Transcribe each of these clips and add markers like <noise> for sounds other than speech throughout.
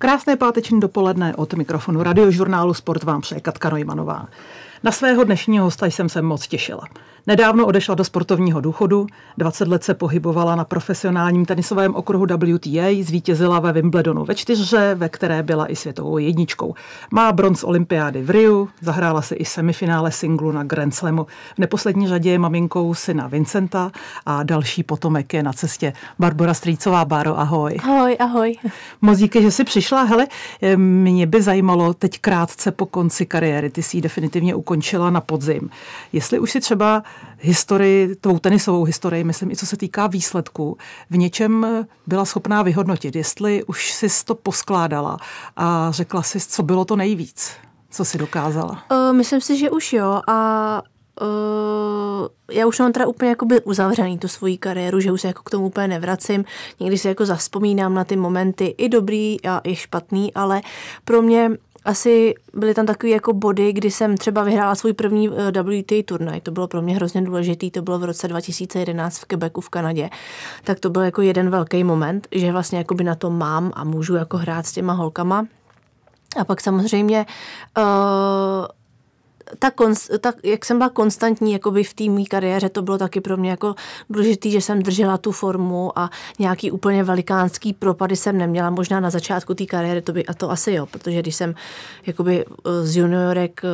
Krásné páteční dopoledne od mikrofonu radiožurnálu Sport vám přeje Katka Nojmanová. Na svého dnešního hosta jsem se moc těšila. Nedávno odešla do sportovního důchodu, 20 let se pohybovala na profesionálním tenisovém okruhu WTA, zvítězila ve Wimbledonu ve čtyřře, ve které byla i světovou jedničkou. Má bronz olympiády v Riu, zahrála si i semifinále singlu na Grand Slamu. V neposlední řadě je maminkou syna Vincenta a další potomek je na cestě. Barbara Strýcová, Báro, ahoj. Ahoj, ahoj. Moc díky, že jsi přišla. Hele, mě by zajímalo teď krátce po konci kariéry, ty jsi definitivně ukončila ukončila na podzim. Jestli už si třeba historii, tou tenisovou historii, myslím i co se týká výsledku, v něčem byla schopná vyhodnotit, jestli už si to poskládala a řekla si, co bylo to nejvíc, co si dokázala. Uh, myslím si, že už jo a uh, já už mám teda úplně jakoby uzavřený tu svoji kariéru, že už se jako k tomu úplně nevracím. Někdy se jako zaspomínám na ty momenty, i dobrý a i špatný, ale pro mě asi byly tam takové jako body, kdy jsem třeba vyhrála svůj první eh, WTA turnaj. To bylo pro mě hrozně důležitý, to bylo v roce 2011 v Quebecu v Kanadě. Tak to byl jako jeden velký moment, že vlastně jako by na to mám a můžu jako hrát s těma holkama. A pak samozřejmě uh, ta, ta, jak jsem byla konstantní jakoby v té mý kariéře, to bylo taky pro mě jako důležité, že jsem držela tu formu a nějaký úplně velikánský propady jsem neměla. Možná na začátku té kariéry to by, a to asi jo, protože když jsem jakoby eh, z juniorek eh,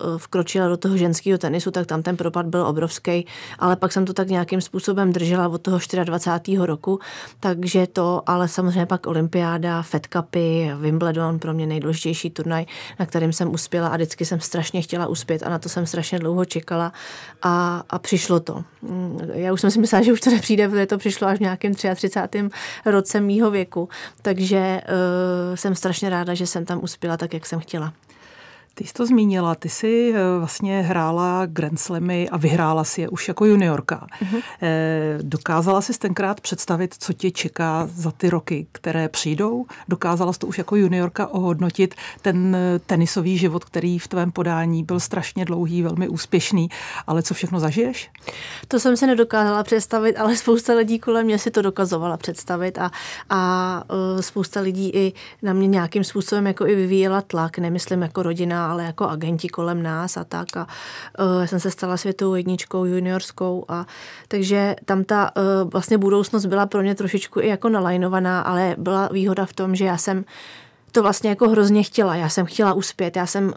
eh, vkročila do toho ženského tenisu, tak tam ten propad byl obrovský, ale pak jsem to tak nějakým způsobem držela od toho 24. roku, takže to, ale samozřejmě pak olympiáda, Fed Cupy, Wimbledon, pro mě nejdůležitější turnaj, na kterým jsem uspěla a vždycky jsem strašně chtěla měla uspět a na to jsem strašně dlouho čekala a, a přišlo to. Já už jsem si myslela, že už to nepřijde, protože to přišlo až v nějakém 33. roce mýho věku, takže uh, jsem strašně ráda, že jsem tam uspěla tak, jak jsem chtěla. Ty jsi to zmínila, ty jsi eh, vlastně hrála Grand Slamy a vyhrála si je už jako juniorka. Mm-hmm. Dokázala jsi tenkrát představit, co tě čeká za ty roky, které přijdou? Dokázala jsi to už jako juniorka ohodnotit ten eh, tenisový život, který v tvém podání byl strašně dlouhý, velmi úspěšný, ale co všechno zažiješ? To jsem se nedokázala představit, ale spousta lidí kolem mě si to dokazovala představit a, a spousta lidí i na mě nějakým způsobem jako i vyvíjela tlak, nemyslím jako rodina, ale jako agenti kolem nás a tak. A uh, jsem se stala světovou jedničkou juniorskou a takže tam ta uh, vlastně budoucnost byla pro mě trošičku i jako nalajnovaná, ale byla výhoda v tom, že já jsem to vlastně jako hrozně chtěla. Já jsem chtěla uspět, já jsem uh,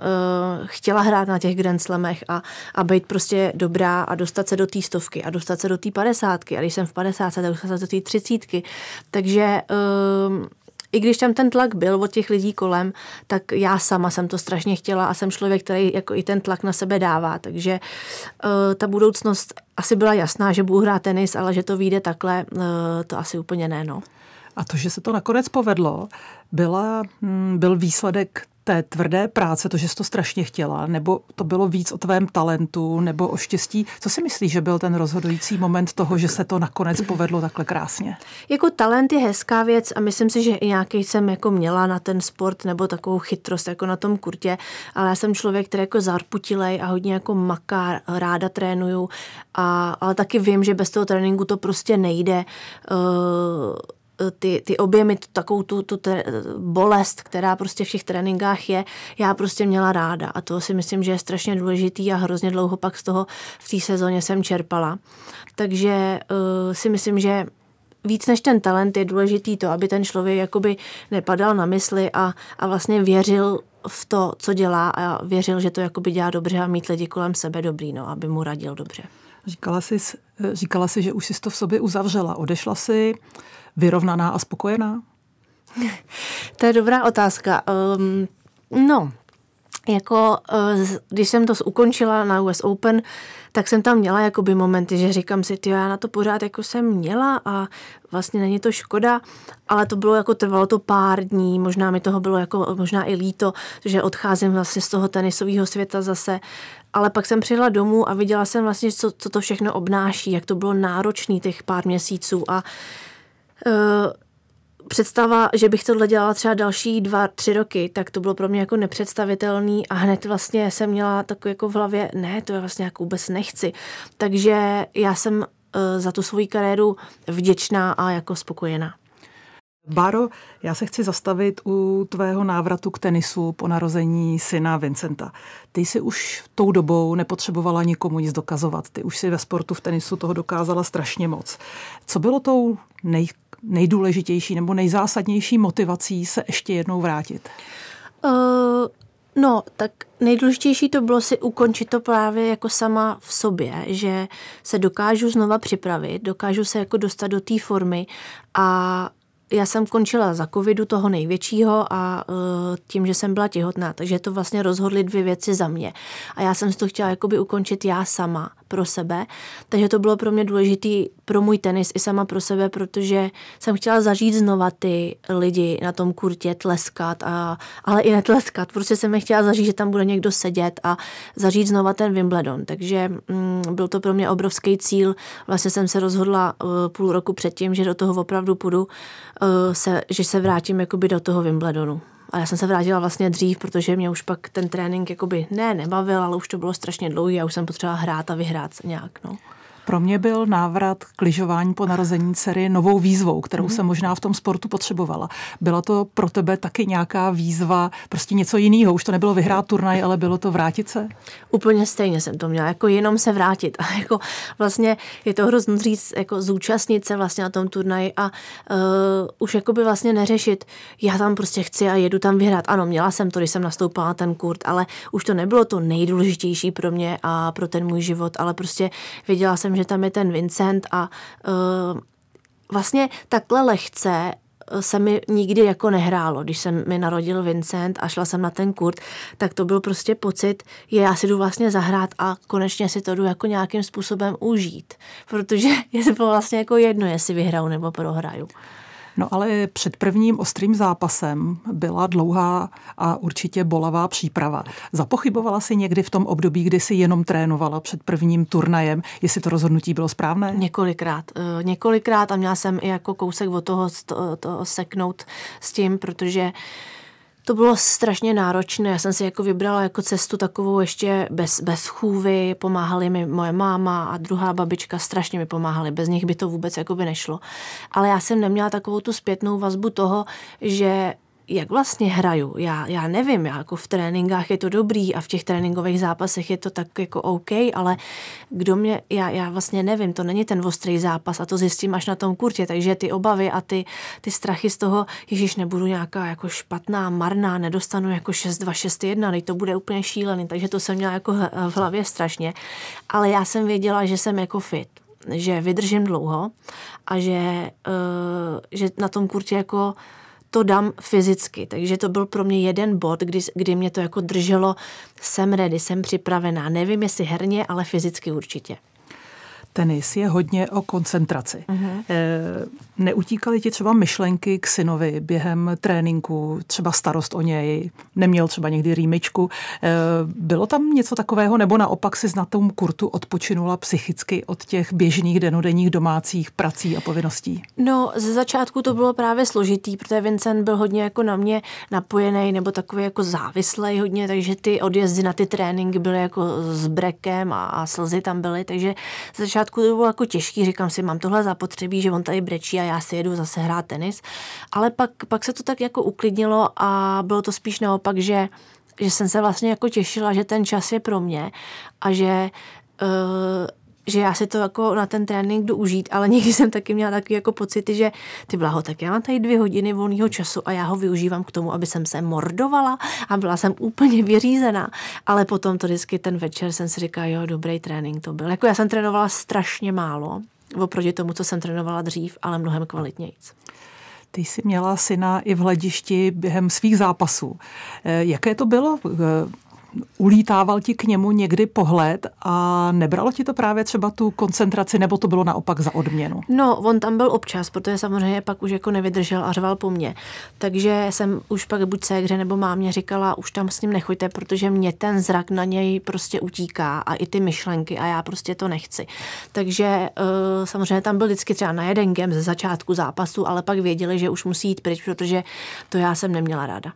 chtěla hrát na těch Grand Slamech a, a být prostě dobrá a dostat se do té stovky a dostat se do té padesátky. A když jsem v padesátce, tak dostat se do té třicítky. Takže uh, i když tam ten tlak byl od těch lidí kolem, tak já sama jsem to strašně chtěla a jsem člověk, který jako i ten tlak na sebe dává, takže uh, ta budoucnost asi byla jasná, že budu hrát tenis, ale že to vyjde takhle, uh, to asi úplně ne, no. A to, že se to nakonec povedlo, byla, hm, byl výsledek té tvrdé práce, to, že jsi to strašně chtěla, nebo to bylo víc o tvém talentu, nebo o štěstí? Co si myslíš, že byl ten rozhodující moment toho, že se to nakonec povedlo takhle krásně? Jako talent je hezká věc a myslím si, že i nějaký jsem jako měla na ten sport nebo takovou chytrost jako na tom kurtě, ale já jsem člověk, který jako zarputilej a hodně jako maká, ráda trénuju, a, ale taky vím, že bez toho tréninku to prostě nejde. Uh, ty, ty objemy, tu, takovou tu, tu tre, bolest, která prostě v těch tréninkách je, já prostě měla ráda. A to si myslím, že je strašně důležitý a hrozně dlouho pak z toho v té sezóně jsem čerpala. Takže uh, si myslím, že víc než ten talent je důležitý to, aby ten člověk jakoby nepadal na mysli a, a vlastně věřil v to, co dělá a věřil, že to jakoby dělá dobře a mít lidi kolem sebe dobrý, no, aby mu radil dobře. Říkala jsi, říkala jsi, že už jsi to v sobě uzavřela. Odešla jsi vyrovnaná a spokojená? <laughs> to je dobrá otázka. Um, no, jako eh, když jsem to ukončila na US Open, tak jsem tam měla jakoby momenty, že říkám si, ty já na to pořád jako jsem měla a vlastně není to škoda, ale to bylo jako trvalo to pár dní, možná mi toho bylo jako možná i líto, že odcházím vlastně z toho tenisového světa zase, ale pak jsem přijela domů a viděla jsem vlastně, co, co to všechno obnáší, jak to bylo náročný těch pár měsíců a uh, představa, že bych tohle dělala třeba další dva, tři roky, tak to bylo pro mě jako nepředstavitelný a hned vlastně jsem měla takový jako v hlavě, ne, to je vlastně jako vůbec nechci. Takže já jsem eh, za tu svoji kariéru vděčná a jako spokojená. Baro, já se chci zastavit u tvého návratu k tenisu po narození syna Vincenta. Ty jsi už tou dobou nepotřebovala nikomu nic dokazovat. Ty už si ve sportu v tenisu toho dokázala strašně moc. Co bylo tou nej nejdůležitější nebo nejzásadnější motivací se ještě jednou vrátit? Uh, no, tak nejdůležitější to bylo si ukončit to právě jako sama v sobě, že se dokážu znova připravit, dokážu se jako dostat do té formy a já jsem končila za covidu toho největšího a uh, tím, že jsem byla těhotná, takže to vlastně rozhodly dvě věci za mě. A já jsem si to chtěla jakoby ukončit já sama, pro sebe. Takže to bylo pro mě důležité pro můj tenis i sama pro sebe, protože jsem chtěla zažít znova ty lidi na tom kurtě, tleskat, a, ale i netleskat. Prostě jsem je chtěla zažít, že tam bude někdo sedět a zažít znova ten Wimbledon. Takže mm, byl to pro mě obrovský cíl. Vlastně jsem se rozhodla uh, půl roku předtím, že do toho opravdu půjdu, uh, se, že se vrátím jakoby do toho Wimbledonu. A já jsem se vrátila vlastně dřív, protože mě už pak ten trénink jakoby ne nebavil, ale už to bylo strašně dlouhý a už jsem potřebovala hrát a vyhrát nějak. No. Pro mě byl návrat k lyžování po narození dcery novou výzvou, kterou mhm. jsem možná v tom sportu potřebovala. Byla to pro tebe taky nějaká výzva, prostě něco jiného? Už to nebylo vyhrát turnaj, ale bylo to vrátit se? Úplně stejně jsem to měla, jako jenom se vrátit. A jako vlastně je to hrozně říct, jako zúčastnit se vlastně na tom turnaji a uh, už jako by vlastně neřešit, já tam prostě chci a jedu tam vyhrát. Ano, měla jsem to, když jsem nastoupala ten kurt, ale už to nebylo to nejdůležitější pro mě a pro ten můj život, ale prostě věděla jsem, že tam je ten Vincent a uh, vlastně takhle lehce eh, se mi nikdy jako nehrálo. Když jsem mi narodil Vincent a šla jsem na ten kurt, tak to byl prostě pocit, je, já si jdu vlastně zahrát a konečně si to jdu jako nějakým způsobem užít. Protože <laughs> je to bylo vlastně jako jedno, jestli vyhraju nebo prohraju. No ale před prvním ostrým zápasem byla dlouhá a určitě bolavá příprava. Zapochybovala si někdy v tom období, kdy si jenom trénovala před prvním turnajem, jestli to rozhodnutí bylo správné? Několikrát. Eh, několikrát a měla jsem i jako kousek od toho, toho seknout s tím, protože uh, to bylo strašně náročné. Já jsem si jako vybrala jako cestu takovou ještě bez, bez chůvy, pomáhali mi moje máma a druhá babička, strašně mi pomáhali, bez nich by to vůbec jako by nešlo. Ale já jsem neměla takovou tu zpětnou vazbu toho, že jak vlastně hraju. Já, já nevím, já jako v tréninkách je to dobrý a v těch tréninkových zápasech je to tak jako OK, ale kdo mě, já, já vlastně nevím, to není ten ostrý zápas a to zjistím až na tom kurtě, takže ty obavy a ty, ty strachy z toho, ježiš, nebudu nějaká jako špatná, marná, nedostanu jako 6-2, 6-1, teď to bude úplně šílený, takže to jsem měla jako v hlavě strašně, ale já jsem věděla, že jsem jako fit že vydržím dlouho a že, uh, že na tom kurtě jako uh, to dám fyzicky. Takže to byl pro mě jeden bod, kdy, kdy mě to jako drželo, jsem ready, jsem připravená. Nevím, jestli herně, ale fyzicky určitě tenis je hodně o koncentraci. Mm-hmm. Neutíkaly ti třeba myšlenky k synovi během tréninku, třeba starost o něj, neměl třeba někdy rýmičku. Eh, bylo tam něco takového, nebo naopak si na tom kurtu odpočinula psychicky od těch běžných denodenních domácích prací a povinností? No, ze začátku to bylo právě složitý, protože Vincent byl hodně jako na mě napojený nebo takový jako závislý hodně, takže ty odjezdy na ty tréninky byly jako s brekem a, a slzy tam byly, takže ze začátku začátku to bylo jako těžký, říkám si, mám tohle zapotřebí, že on tady brečí a já si jedu zase hrát tenis. Ale pak, pak se to tak jako uklidnilo a bylo to spíš naopak, že že jsem se vlastně jako těšila, že ten čas je pro mě a že uh, že já si to jako na ten trénink jdu užít, ale <laughs> někdy jsem taky měla takový jako pocity, že ty blaho, tak já mám tady dvě hodiny volného času a já ho využívám k tomu, aby jsem se mordovala a byla jsem úplně vyřízená. Ale potom to vždycky ten večer jsem si říkala, jo, dobrý trénink to byl. Jako já jsem trénovala strašně málo oproti tomu, co jsem trénovala dřív, ale mnohem kvalitnějíc. Ty jsi měla syna i v hledišti během svých zápasů. Eh, jaké to bylo eh, ulítával ti k němu někdy pohled a nebralo ti to právě třeba tu koncentraci, nebo to bylo naopak za odměnu? No, on tam byl občas, protože samozřejmě pak už jako nevydržel a řval po mně. Takže jsem už pak buď ségře nebo mámě říkala, už tam s ním nechoďte, protože mě ten zrak na něj prostě utíká a i ty myšlenky a já prostě to nechci. Takže eh, samozřejmě tam byl vždycky třeba na jeden gem ze začátku zápasu, ale pak věděli, že už musí jít pryč, protože to já jsem neměla ráda.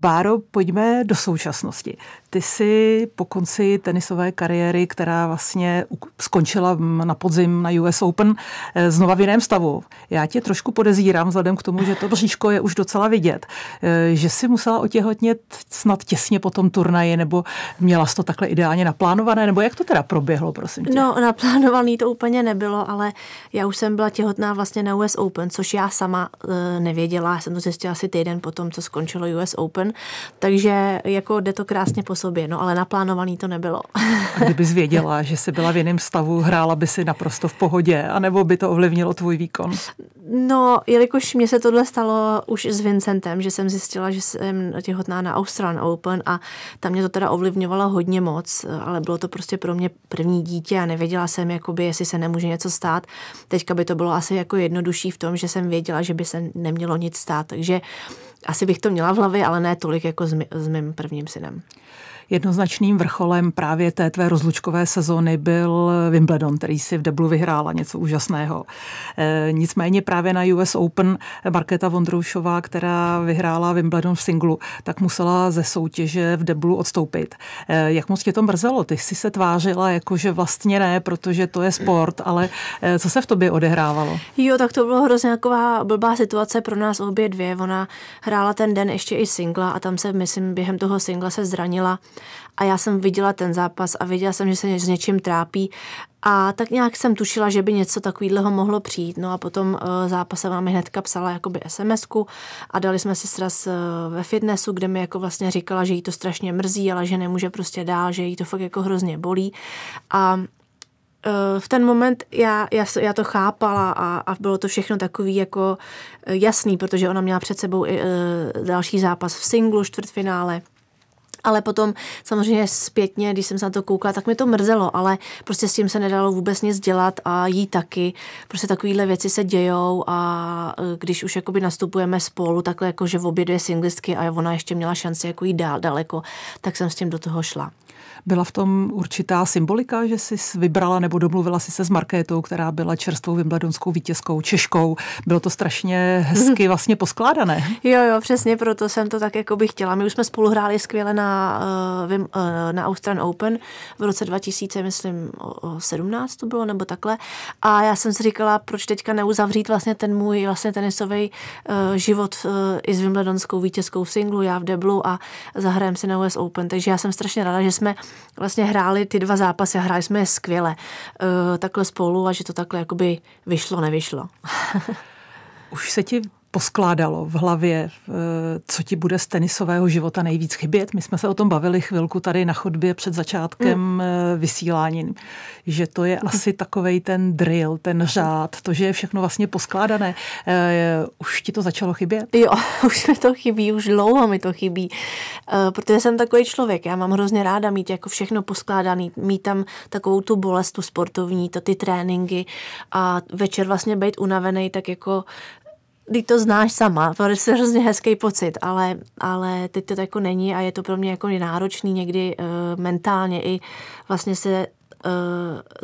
Báro, pojďme do současnosti. Ty jsi po konci tenisové kariéry, která vlastně skončila na podzim na US Open, eh, znova v jiném stavu. Já tě trošku podezírám, vzhledem k tomu, že to bříško je už docela vidět, eh, že si musela otěhotnět snad těsně po tom turnaji, nebo měla jsi to takhle ideálně naplánované, nebo jak to teda proběhlo, prosím tě? No, naplánovaný to úplně nebylo, ale já už jsem byla těhotná vlastně na US Open, což já sama eh, nevěděla, já jsem to zjistila asi týden po tom, co skončilo US Open, takže jako jde to krásně po sobě, no ale naplánovaný to nebylo. A kdyby věděla, že jsi byla v jiném stavu, hrála by si naprosto v pohodě, anebo by to ovlivnilo tvůj výkon? No, jelikož mě se tohle stalo už s Vincentem, že jsem zjistila, že jsem těhotná na Australian Open a tam mě to teda ovlivňovalo hodně moc, ale bylo to prostě pro mě první dítě a nevěděla jsem, jakoby, jestli se nemůže něco stát. Teďka by to bylo asi jako jednodušší v tom, že jsem věděla, že by se nemělo nic stát, takže asi bych to měla v hlavě, ale ne tolik jako s, my, s mým prvním synem jednoznačným vrcholem právě té tvé rozlučkové sezóny byl Wimbledon, který si v deblu vyhrála něco úžasného. E, nicméně právě na US Open Markéta Vondroušová, která vyhrála Wimbledon v singlu, tak musela ze soutěže v deblu odstoupit. E, jak moc tě to mrzelo? Ty jsi se tvářila jako, že vlastně ne, protože to je sport, ale e, co se v tobě odehrávalo? Jo, tak to bylo hrozně taková blbá situace pro nás obě dvě. Ona hrála ten den ještě i singla a tam se, myslím, během toho singla se zranila a já jsem viděla ten zápas a věděla jsem, že se s něčím trápí. A tak nějak jsem tušila, že by něco takového mohlo přijít. No a potom uh, eh, zápase vám hnedka psala jakoby sms a dali jsme si sraz uh, ve fitnessu, kde mi jako vlastně říkala, že jí to strašně mrzí, ale že nemůže prostě dál, že jí to fakt jako hrozně bolí. A eh, v ten moment já, já, já to chápala a, a bylo to všechno takový jako jasný, protože ona měla před sebou i, e, další zápas v singlu, čtvrtfinále ale potom samozřejmě zpětně, když jsem se na to koukala, tak mi to mrzelo, ale prostě s tím se nedalo vůbec nic dělat a jí taky. Prostě takovéhle věci se dějou a e, když už jakoby nastupujeme spolu, takhle jako, že v obě dvě singlistky a ona ještě měla šanci jako jít dál, daleko, tak jsem s tím do toho šla. Byla v tom určitá symbolika, že jsi vybrala nebo domluvila si se s Markétou, která byla čerstvou vimbledonskou vítězkou, Češkou. Bylo to strašně hezky <laughs> vlastně poskládané. jo, jo, přesně proto jsem to tak jako bych chtěla. My už jsme spolu hráli skvěle na Eh, eh, na, na Austrian Open v roce 2000, myslím, 17 to bylo, nebo takhle. A já jsem si říkala, proč teďka neuzavřít vlastně ten můj vlastně tenisový eh, život i s Wimbledonskou vítězkou v singlu, já v deblu a zahrajem si na US Open. Takže já jsem strašně ráda, že jsme vlastně hráli ty dva zápasy a hráli jsme je skvěle takhle spolu a že to takhle jakoby vyšlo, nevyšlo. <laughs> Už se ti poskládalo v hlavě, eh, co ti bude z tenisového života nejvíc chybět. My jsme se o tom bavili chvilku tady na chodbě před začátkem mm. Eh, vysílání, že to je mm. asi takovej ten drill, ten řád, to, že je všechno vlastně poskládané. Eh, už ti to začalo chybět? Jo, <laughs> už mi to chybí, už dlouho mi to chybí, protože jsem takový člověk. Já mám hrozně ráda mít jako všechno poskládaný, mít tam takovou tu bolestu sportovní, to ty tréninky a večer vlastně být unavený, tak jako ty to znáš sama, to je hrozně hezký pocit, ale, ale teď to jako není a je to pro mě jako náročný někdy uh, mentálně i vlastně se uh,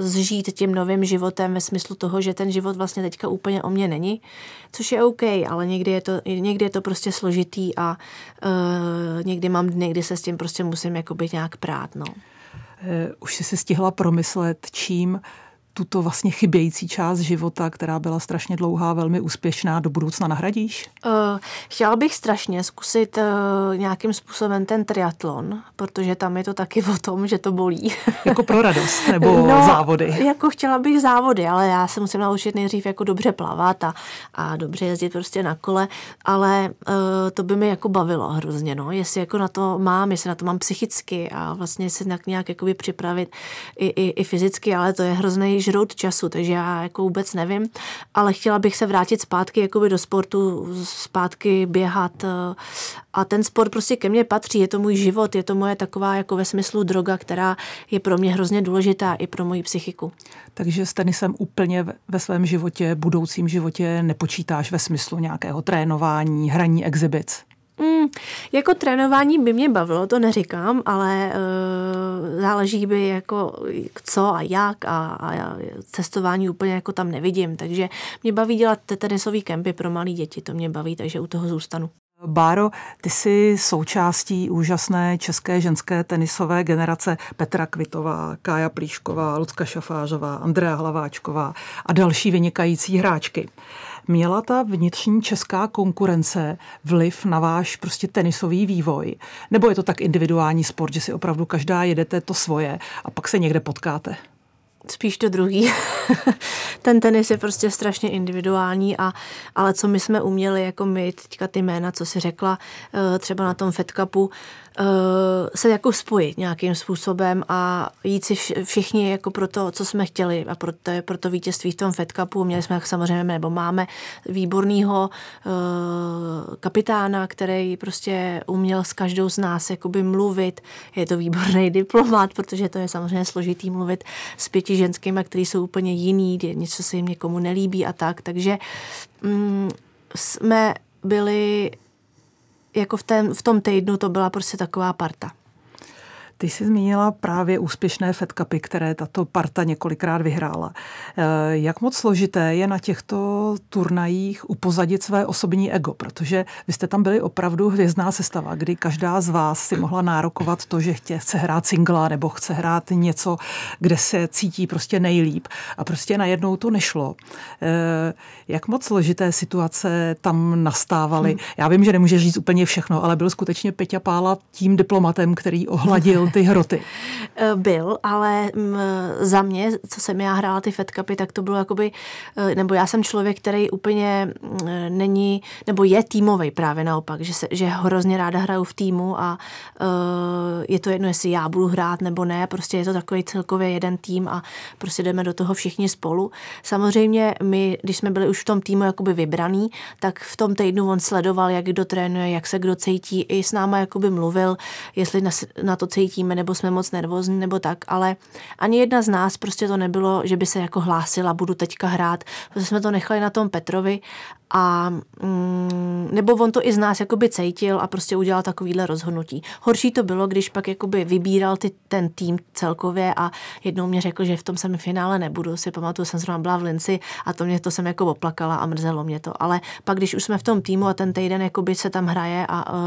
zžít tím novým životem ve smyslu toho, že ten život vlastně teďka úplně o mě není, což je OK, ale někdy je to, někdy je to prostě složitý a uh, někdy mám dny, kdy se s tím prostě musím jakoby nějak prát. No. Uh, už jsi si stihla promyslet, čím uh, tuto vlastně chybějící část života, která byla strašně dlouhá, velmi úspěšná, do budoucna nahradíš? Eh, chtěla bych strašně zkusit eh, nějakým způsobem ten triatlon, protože tam je to taky <laughs> o tom, že to bolí. jako pro radost <laughs> nebo no, závody? Jako chtěla bych závody, ale já se musím naučit nejdřív jako dobře plavat a, a dobře jezdit prostě na kole, ale eh, to by mi jako bavilo hrozně, no, jestli jako na to mám, jestli na to mám psychicky a vlastně se nějak, nějak jakoby připravit i, i, i fyzicky, ale to je hrozný žrout času, takže já jako vůbec nevím, ale chtěla bych se vrátit zpátky jakoby do sportu, zpátky běhat eh, a ten sport prostě ke mně patří, je to můj život, je to moje taková jako ve smyslu droga, která je pro mě hrozně důležitá i pro moji psychiku. Takže s tenisem úplně ve svém životě, budoucím životě nepočítáš ve smyslu nějakého trénování, hraní exhibic? Mm, jako trénování by mě bavilo, to neříkám, ale e, záleží by jako co a jak a, a cestování úplně jako tam nevidím, takže mě baví dělat tenisové kempy pro malé děti, to mě baví, takže u toho zůstanu. Báro, ty jsi součástí úžasné české ženské tenisové generace Petra Kvitová, Kája Plíšková, Lucka Šafářová, Andrea Hlaváčková a další vynikající hráčky. Měla ta vnitřní česká konkurence vliv na váš prostě tenisový vývoj? Nebo je to tak individuální sport, že si opravdu každá jedete to svoje a pak se někde potkáte? spíš to druhý. <laughs> ten tenis je prostě strašně individuální, a, ale co my jsme uměli, jako my teďka ty jména, co si řekla, eh, třeba na tom Fed Cupu, eh, se jako spojit nějakým způsobem a jít si všichni jako pro to, co jsme chtěli a pro to, pro to vítězství v tom Fed Cupu. Měli jsme samozřejmě, nebo máme výborného eh, kapitána, který prostě uměl s každou z nás jakoby mluvit. Je to výborný <laughs> diplomat, protože to je samozřejmě složitý mluvit s pěti ženskýma, které jsou úplně jiný, něco se jim někomu nelíbí a tak. Takže mm, jsme byli, jako v, ten, v tom týdnu to byla prostě taková parta. Ty jsi zmínila právě úspěšné Fed které tato parta několikrát vyhrála. Eh, jak moc složité je na těchto turnajích upozadit své osobní ego, protože vy jste tam byli opravdu hvězdná sestava, kdy každá z vás si mohla nárokovat to, že chtě, chce hrát singla nebo chce hrát něco, kde se cítí prostě nejlíp a prostě najednou to nešlo. Eh, jak moc složité situace tam nastávaly? Hmm. Já vím, že nemůžeš říct úplně všechno, ale byl skutečně Peťa Pála tím diplomatem, který ohladil ty hroty? <laughs> Eh, byl, ale mm, za mě, co jsem já hrála ty Fed Cupy, tak to bylo jakoby, eh, nebo já jsem člověk, který úplně mm, eh, není, nebo je týmový právě naopak, že, se, že hrozně ráda hraju v týmu a je to jedno, jestli já budu hrát nebo ne, prostě je to takový celkově jeden tým a prostě jdeme do toho všichni spolu. Samozřejmě my, když jsme byli už v tom týmu jakoby vybraný, tak v tom týdnu on sledoval, jak kdo trénuje, jak se kdo cítí, i s náma jakoby mluvil, jestli na, na to cítí cítíme, nebo jsme moc nervózní, nebo tak, ale ani jedna z nás prostě to nebylo, že by se jako hlásila, budu teďka hrát. protože jsme to nechali na tom Petrovi a mm, nebo on to i z nás jakoby cejtil a prostě udělal takovýhle rozhodnutí. Horší to bylo, když pak jakoby vybíral ty, ten tým celkově a jednou mě řekl, že v tom semifinále nebudu. Si pamatuju, jsem zrovna byla v Linci a to mě to jsem jako oplakala a mrzelo mě to. Ale pak, když už jsme v tom týmu a ten týden jakoby se tam hraje a uh,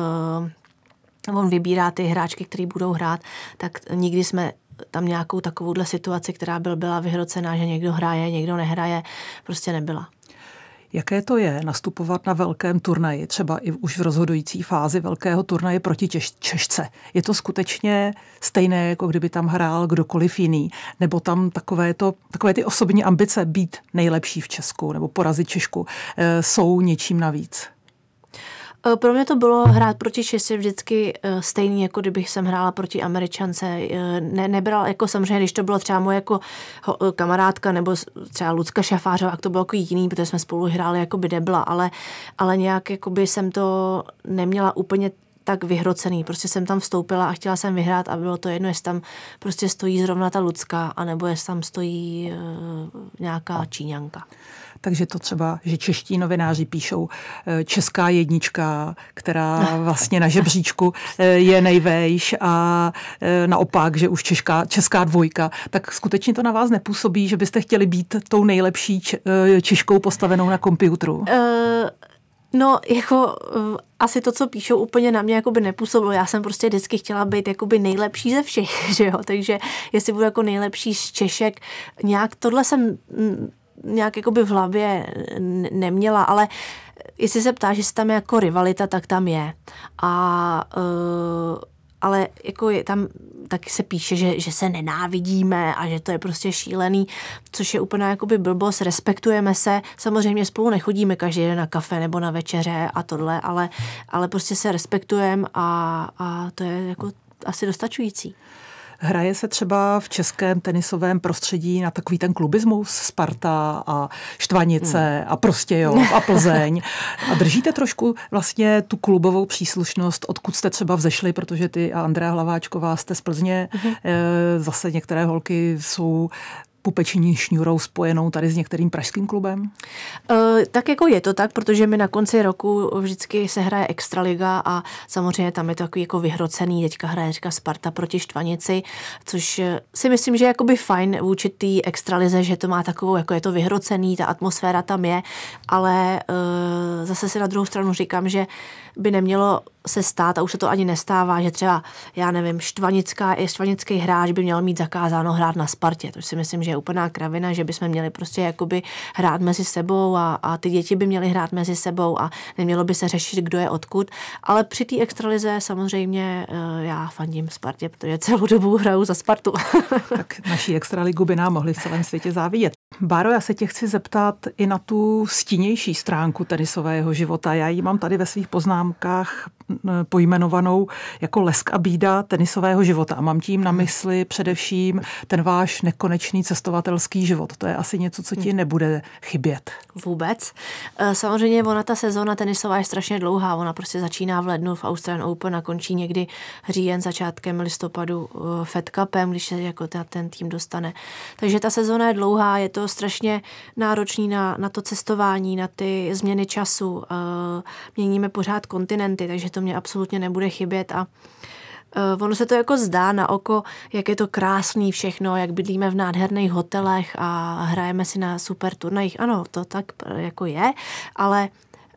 on vybírá ty hráčky, které budou hrát, tak nikdy jsme tam nějakou takovouhle situaci, která byl, byla vyhrocená, že někdo hraje, někdo nehraje, prostě nebyla. Jaké to je nastupovat na velkém turnaji, třeba i už v rozhodující fázi velkého turnaje proti Češ- Češce? Je to skutečně stejné, jako kdyby tam hrál kdokoliv jiný? Nebo tam takové, to, takové ty osobní ambice být nejlepší v Česku nebo porazit Češku eh, jsou něčím navíc? Eh, pro mě to bylo hrát proti Česi vždycky eh, stejný, jako kdybych jsem hrála proti Američance. Eh, ne, nebral, jako samozřejmě, když to bylo třeba moje jako kamarádka nebo třeba Lucka Šafářová, to bylo jako jiný, protože jsme spolu hráli jako by debla, ale, ale nějak jako by jsem to neměla úplně tak vyhrocený. Prostě jsem tam vstoupila a chtěla jsem vyhrát a bylo to jedno, jestli tam prostě stojí zrovna ta Lucka, anebo jestli tam stojí nějaká Číňanka takže to třeba, že čeští novináři píšou eh, česká jednička, která <laughs> vlastně na žebříčku eh, je nejvejš a eh, naopak, že už česká, česká dvojka, tak skutečně to na vás nepůsobí, že byste chtěli být tou nejlepší češkou postavenou na kompiutru? Uh... No, jako asi to, co píšou, úplně na mě jakoby nepůsobilo. Já jsem prostě vždycky chtěla být jakoby nejlepší ze všech, <laughs> že jo? Takže jestli budu jako nejlepší z Češek, nějak tohle jsem mm, nějak jakoby v hlavě neměla, ale jestli se ptá, že tam je jako rivalita, tak tam je. A uh, ale jako je tam taky se píše, že, že se nenávidíme a že to je prostě šílený, což je úplně jakoby blbost, respektujeme se, samozřejmě spolu nechodíme každý den na kafe nebo na večeře a tohle, ale, ale prostě se respektujeme a, a to je jako asi dostačující. Hraje se třeba v českém tenisovém prostředí na takový ten klubismus Sparta a Štvanice hmm. a prostě jo a Plzeň. A držíte trošku vlastně tu klubovou příslušnost, odkud jste třeba vzešli, protože ty a Andrea Hlaváčková jste z Plzně, hmm. zase některé holky jsou pupeční šňůrou spojenou tady s některým pražským klubem? E, tak jako je to tak, protože mi na konci roku vždycky se hraje Extraliga a samozřejmě tam je to takový jako vyhrocený, teďka hraje teďka Sparta proti Štvanici, což e, si myslím, že je jakoby fajn vůči určitý Extralize, že to má takovou, jako je to vyhrocený, ta atmosféra tam je, ale e, zase si na druhou stranu říkám, že by nemělo se stát, a už se to ani nestává, že třeba, já nevím, štvanická, štvanický hráč by měl mít zakázáno hrát na Spartě. To si myslím, že je úplná kravina, že bychom měli prostě jakoby hrát mezi sebou a, a ty děti by měly hrát mezi sebou a nemělo by se řešit, kdo je odkud. Ale při té extralize samozřejmě eh, já fandím Spartě, protože celou dobu hraju za Spartu. <laughs> tak naší extraligu by nám mohli v celém světě závidět. Báro, já se tě chci zeptat i na tu stínější stránku tenisového života. Já ji mám tady ve svých poznámkách pojmenovanou jako lesk a bída tenisového života. A mám tím na hmm. mysli především ten váš nekonečný cestovatelský život. To je asi něco, co ti hmm. nebude chybět. Vůbec. E, samozřejmě ona ta sezóna tenisová je strašně dlouhá. Ona prostě začíná v lednu v Australian Open a končí někdy říjen začátkem listopadu e, Fed Cupem, když se jako ten tým dostane. Takže ta sezóna je dlouhá, je to to strašně náročný na, na to cestování, na ty změny času. Eh, měníme pořád kontinenty, takže to mě absolutně nebude chybět a eh, Ono se to jako zdá na oko, jak je to krásný všechno, jak bydlíme v nádherných hotelech a hrajeme si na super turnajích. Ano, to tak jako je, ale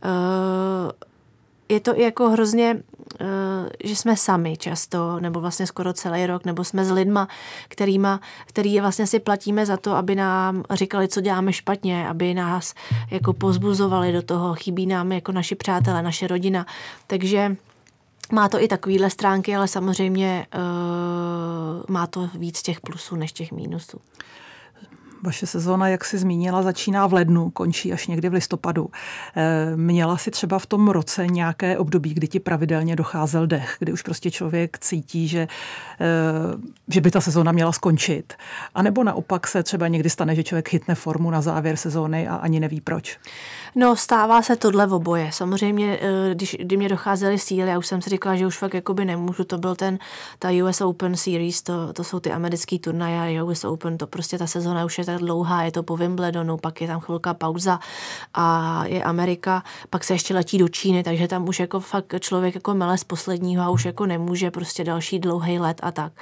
uh, je to i jako hrozně, eh, že jsme sami často, nebo vlastně skoro celý rok, nebo jsme s lidma, kterýma, který vlastně si platíme za to, aby nám říkali, co děláme špatně, aby nás jako pozbuzovali do toho, chybí nám jako naši přátelé, naše rodina. Takže má to i takovýhle stránky, ale samozřejmě eh, má to víc těch plusů než těch mínusů. Vaše sezóna, jak si zmínila, začíná v lednu, končí až někdy v listopadu. Eh, měla si třeba v tom roce nějaké období, kdy ti pravidelně docházel dech, kdy už prostě člověk cítí, že, eh, že by ta sezóna měla skončit. A nebo naopak se třeba někdy stane, že člověk chytne formu na závěr sezóny a ani neví proč. No, stává se tohle v oboje. Samozřejmě, eh, když, kdy mě docházely síly, já už jsem si říkala, že už fakt jakoby nemůžu, to byl ten, ta US Open Series, to, to jsou ty americký turnaje, US Open, to prostě ta sezona už je tak dlouhá, je to po Wimbledonu, pak je tam chvilka pauza a je Amerika, pak se ještě letí do Číny, takže tam už jako fakt člověk jako mele z posledního a už jako nemůže prostě další dlouhý let a tak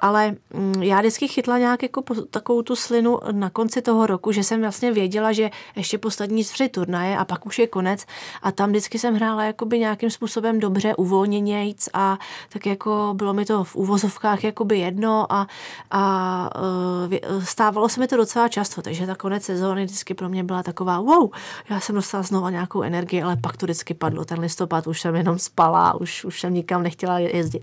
ale mm, já vždycky chytla nějak jako takovou tu slinu na konci toho roku, že jsem vlastně věděla, že ještě poslední tři turnaje a pak už je konec a tam vždycky jsem hrála jakoby nějakým způsobem dobře, uvolněnějíc a tak jako bylo mi to v úvozovkách jakoby jedno a, a eh, stávalo se mi to docela často, takže ta konec sezóny vždycky pro mě byla taková wow, já jsem dostala znova nějakou energii, ale pak to vždycky padlo, ten listopad už jsem jenom spala, už, už jsem nikam nechtěla jezdit.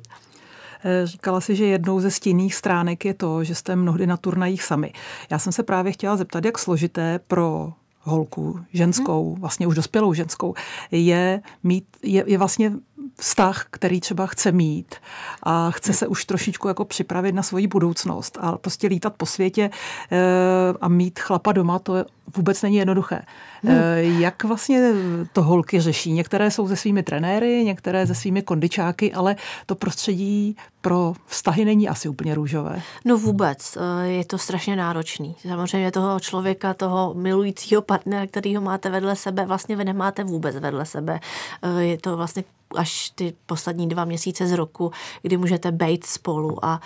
Eh, říkala si, že jednou ze stinných stránek je to, že jste mnohdy na turnajích sami. Já jsem se právě chtěla zeptat, jak složité pro holku, ženskou, mhm. vlastně už dospělou ženskou, je, mít, je, je vlastně vztah, který třeba chce mít a chce se už trošičku jako připravit na svoji budoucnost a prostě lítat po světě e, a mít chlapa doma, to vůbec není jednoduché. Eh, jak vlastně to holky řeší? Některé jsou se svými trenéry, některé se svými kondičáky, ale to prostředí pro vztahy není asi úplně růžové. No vůbec, eh, je to strašně náročný. Samozřejmě toho člověka, toho milujícího partnera, který ho máte vedle sebe, vlastně vy nemáte vůbec vedle sebe. Eh, je to vlastně až ty poslední dva měsíce z roku, kdy můžete být spolu a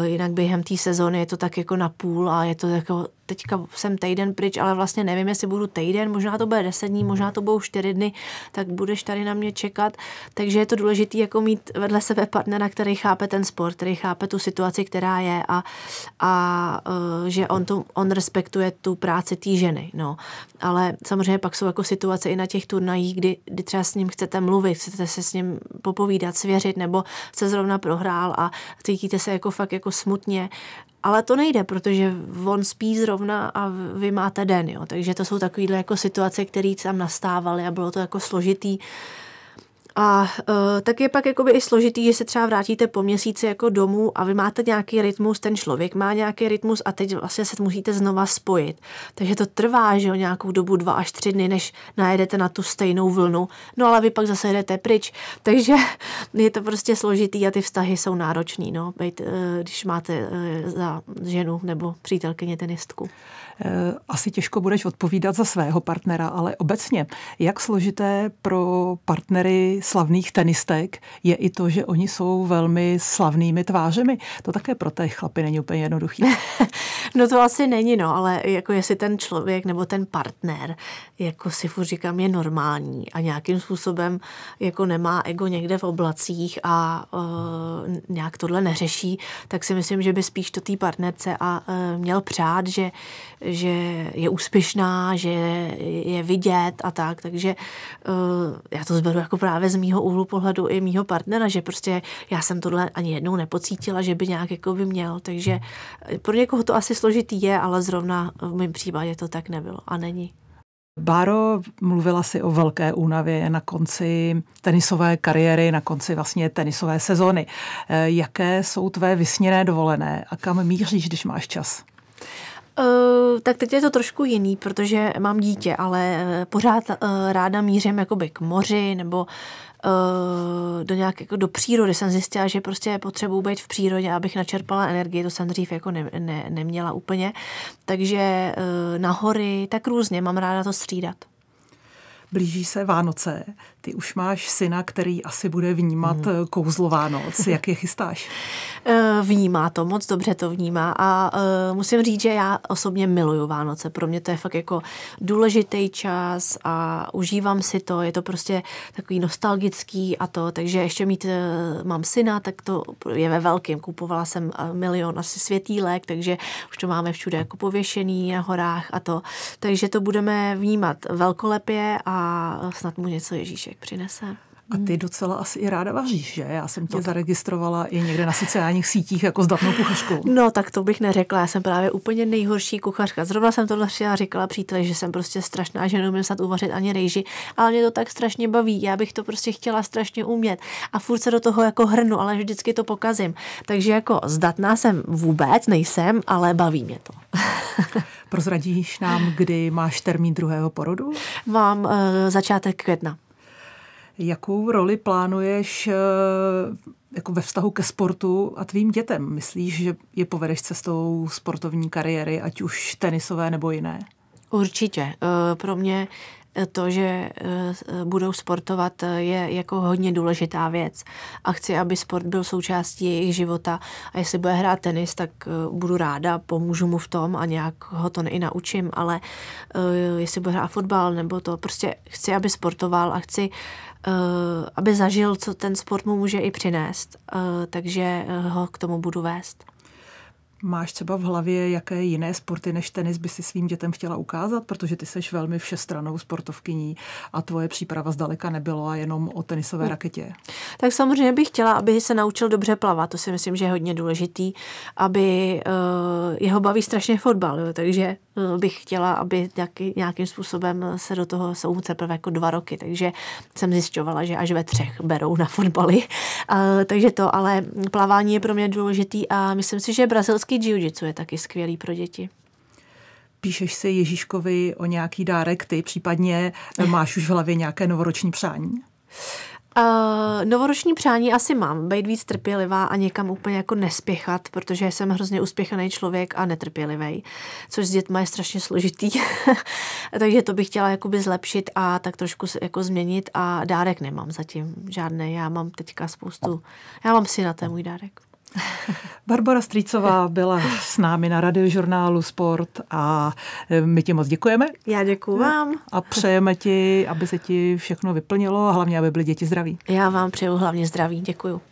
uh, jinak během té sezóny je to tak jako na půl a je to jako teďka jsem týden pryč, ale vlastně nevím, jestli budu týden, možná to bude deset dní, možná to budou čtyři dny, tak budeš tady na mě čekat. Takže je to důležité jako mít vedle sebe partnera, který chápe ten sport, který chápe tu situaci, která je a, a e, že on, to, on respektuje tu práci té ženy. No. Ale samozřejmě pak jsou jako situace i na těch turnajích, kdy, kdy třeba s ním chcete mluvit, chcete se s ním popovídat, svěřit, nebo se zrovna prohrál a cítíte se jako fakt jako smutně, ale to nejde, protože on spí zrovna a vy máte den, jo. Takže to jsou takovýhle jako situace, které tam nastávaly a bylo to jako složitý. Uh, a uh, tak je pak jakoby i složitý, že se třeba vrátíte po měsíci jako domů a vy máte nějaký rytmus, ten člověk má nějaký rytmus a teď vlastně se musíte znova spojit. Takže to trvá, že jo, nějakou dobu, dva až tři dny, než najedete na tu stejnou vlnu. No ale vy pak zase jedete pryč. <laughs> Takže je to prostě složitý a ty vztahy jsou náročný, no, bejt, uh, když máte uh, za ženu nebo přítelkyně tenistku. Eh, asi těžko budeš odpovídat za svého partnera, ale obecně, jak složité pro partnery slavných tenistek je i to, že oni jsou velmi slavnými tvářemi. To také pro té chlapy není úplně jednoduché. <laughs> no to asi není, no, ale jako jestli ten člověk nebo ten partner, jako si furt říkám, je normální a nějakým způsobem jako nemá ego někde v oblacích a uh, nějak tohle neřeší, tak si myslím, že by spíš to té partnerce a uh, měl přát, že, že je úspěšná, že je vidět a tak, takže uh, já to zberu jako právě z mýho úhlu pohledu i mýho partnera, že prostě já jsem tohle ani jednou nepocítila, že by nějak jako by měl, takže eh, pro někoho to asi složitý je, ale zrovna v mém případě to tak nebylo a není. Báro, mluvila si o velké únavě na konci tenisové kariéry, na konci vlastně tenisové sezony. Eh, jaké jsou tvé vysněné dovolené a kam míříš, když máš čas? Uh, tak teď je to trošku jiný, protože mám dítě, ale eh, pořád uh, ráda mířím jakoby k moři nebo do nějak, jako do přírody. Jsem zjistila, že prostě potřebuji být v přírodě, abych načerpala energii, to jsem dřív jako ne, ne, neměla úplně. Takže na hory, tak různě, mám ráda to střídat. Blíží se Vánoce. Ty už máš syna, který asi bude vnímat hmm. Eh, kouzlo Vánoc. Jak je chystáš? <laughs> Eh, vnímá to, moc dobře to vnímá a uh, musím říct, že já osobně miluju Vánoce. Pro mě to je fakt jako důležitý čas a užívám si to. Je to prostě takový nostalgický a to, takže ještě mít, mám syna, tak to je ve velkém. Kupovala jsem milion asi světílek, takže už to máme všude jako pověšený na horách a to. Takže to budeme vnímat velkolepě a snad mu něco ježíš člověk přinese. A ty hmm. docela asi i ráda vaříš, že? Já jsem tě no, zaregistrovala i někde na sociálních sítích jako zdatnou kuchařku. <laughs> No, tak to bych neřekla. Já jsem právě úplně nejhorší kuchařka. Zrovna jsem tohle vlastně a říkala příteli, že jsem prostě strašná, že neumím snad uvařit ani rejži, ale mě to tak strašně baví. Já bych to prostě chtěla strašně umět a furt se do toho jako hrnu, ale vždycky to pokazím. Takže jako zdatná jsem vůbec, nejsem, ale baví mě to. <laughs> Prozradíš nám, kdy máš termín druhého porodu? Mám uh, začátek května. Jakou roli plánuješ eh, jako ve vztahu ke sportu a tvým dětem? Myslíš, že je povedeš cestou sportovní kariéry, ať už tenisové nebo jiné? Určitě. Eh, pro mě eh, to, že budou sportovat, je jako hodně důležitá věc. A chci, aby sport byl součástí jejich života. A jestli bude hrát tenis, tak budu ráda, pomůžu mu v tom a nějak ho to i naučím, ale jestli bude hrát fotbal nebo to, prostě chci, aby sportoval a chci, Eh, aby zažil, co ten sport mu může i přinést. Eh, takže eh, ho k tomu budu vést. Máš třeba v hlavě, jaké jiné sporty než tenis by si svým dětem chtěla ukázat, protože ty seš velmi všestranou sportovkyní a tvoje příprava zdaleka nebyla jenom o tenisové hmm. raketě. Tak samozřejmě bych chtěla, aby se naučil dobře plavat, to si myslím, že je hodně důležitý, aby uh, jeho baví strašně fotbal, jo, takže eh, bych chtěla, aby nějaký, nějakým způsobem se do toho jsou teprve jako dva roky, takže jsem zjišťovala, že až ve třech berou na fotbaly. Uh, takže to, ale plavání je pro mě důležitý a myslím si, že brazilský Brazilský jiu-jitsu je taky skvělý pro děti píšeš si Ježíškovi o nějaký dárek, ty případně <laughs> máš už v hlavě nějaké novoroční přání? Uh, novoroční přání asi mám, být víc trpělivá a někam úplně jako nespěchat, protože jsem hrozně uspěchaný člověk a netrpělivý, což s dětma je strašně složitý. <laughs> Takže to bych chtěla jakoby zlepšit a tak trošku jako změnit a dárek nemám zatím žádný. Já mám teďka spoustu, já mám syna, to je můj dárek. Barbara Strýcová byla s námi na radiožurnálu Sport a e, my ti moc děkujeme. Já děkuji no, vám. A přejeme ti, aby se ti všechno vyplnilo a hlavně, aby byly děti zdraví. Já vám přeju hlavně zdraví, děkuju.